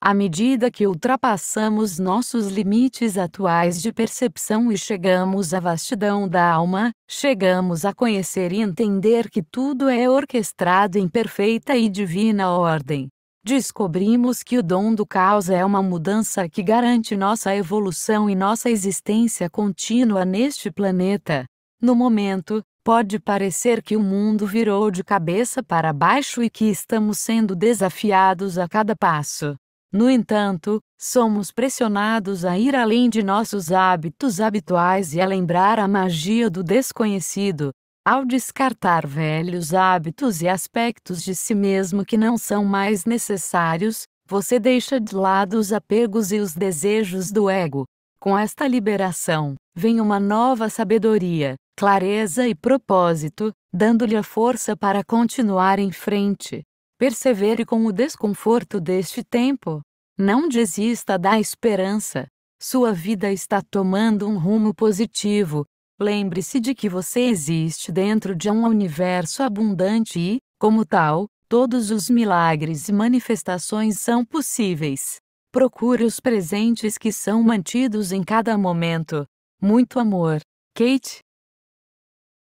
À medida que ultrapassamos nossos limites atuais de percepção e chegamos à vastidão da alma, chegamos a conhecer e entender que tudo é orquestrado em perfeita e divina ordem. Descobrimos que o dom do caos é uma mudança que garante nossa evolução e nossa existência contínua neste planeta. No momento, pode parecer que o mundo virou de cabeça para baixo e que estamos sendo desafiados a cada passo. No entanto, somos pressionados a ir além de nossos hábitos habituais e a lembrar a magia do desconhecido, ao descartar velhos hábitos e aspectos de si mesmo que não são mais necessários, você deixa de lado os apegos e os desejos do ego. Com esta liberação, vem uma nova sabedoria, clareza e propósito, dando-lhe a força para continuar em frente. Persevere com o desconforto deste tempo, não desista da esperança. Sua vida está tomando um rumo positivo. Lembre-se de que você existe dentro de um universo abundante e, como tal, todos os milagres e manifestações são possíveis. Procure os presentes que são mantidos em cada momento. Muito amor, Kate.